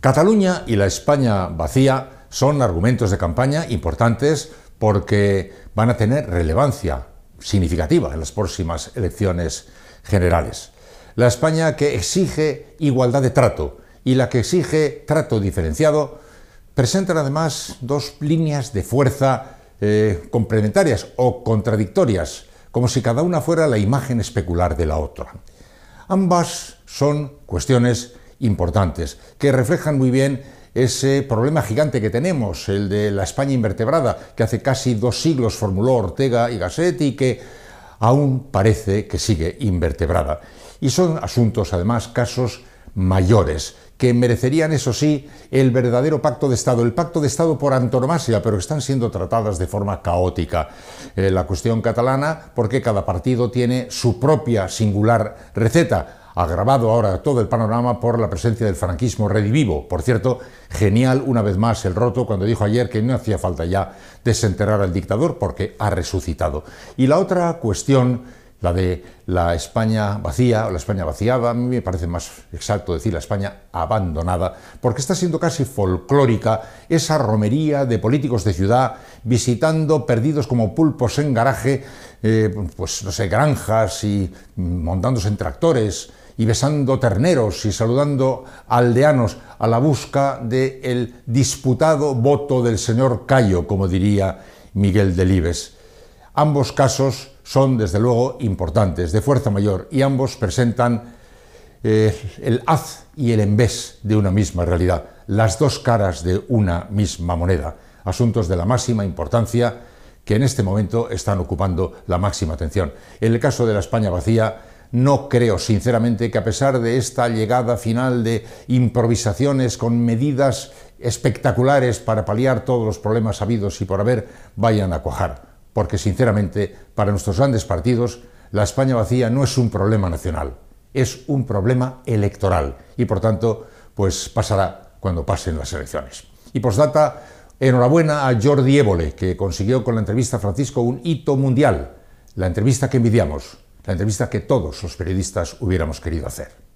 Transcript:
Cataluña y la España vacía son argumentos de campaña importantes porque van a tener relevancia significativa en las próximas elecciones generales. La España que exige igualdad de trato y la que exige trato diferenciado presentan además dos líneas de fuerza eh, complementarias o contradictorias, como si cada una fuera la imagen especular de la otra. Ambas son cuestiones importantes, que reflejan muy bien ese problema gigante que tenemos, el de la España invertebrada, que hace casi dos siglos formuló Ortega y Gasset y que aún parece que sigue invertebrada. Y son asuntos, además, casos mayores, que merecerían, eso sí, el verdadero pacto de Estado, el pacto de Estado por antonomasia, pero que están siendo tratadas de forma caótica. Eh, la cuestión catalana, porque cada partido tiene su propia singular receta agravado ahora todo el panorama por la presencia del franquismo redivivo. Por cierto, genial una vez más el roto cuando dijo ayer que no hacía falta ya desenterrar al dictador porque ha resucitado. Y la otra cuestión la de la España vacía o la España vaciada, a mí me parece más exacto decir la España abandonada, porque está siendo casi folclórica esa romería de políticos de ciudad visitando perdidos como pulpos en garaje, eh, pues no sé, granjas y montándose en tractores y besando terneros y saludando aldeanos a la busca del disputado voto del señor Cayo, como diría Miguel Delibes. Ambos casos son desde luego importantes, de fuerza mayor, y ambos presentan eh, el haz y el envés de una misma realidad, las dos caras de una misma moneda, asuntos de la máxima importancia que en este momento están ocupando la máxima atención. En el caso de la España vacía, no creo sinceramente que a pesar de esta llegada final de improvisaciones con medidas espectaculares para paliar todos los problemas habidos y por haber, vayan a cuajar porque sinceramente, para nuestros grandes partidos, la España vacía no es un problema nacional, es un problema electoral y por tanto, pues pasará cuando pasen las elecciones. Y postdata, enhorabuena a Jordi Évole, que consiguió con la entrevista a Francisco un hito mundial, la entrevista que envidiamos, la entrevista que todos los periodistas hubiéramos querido hacer.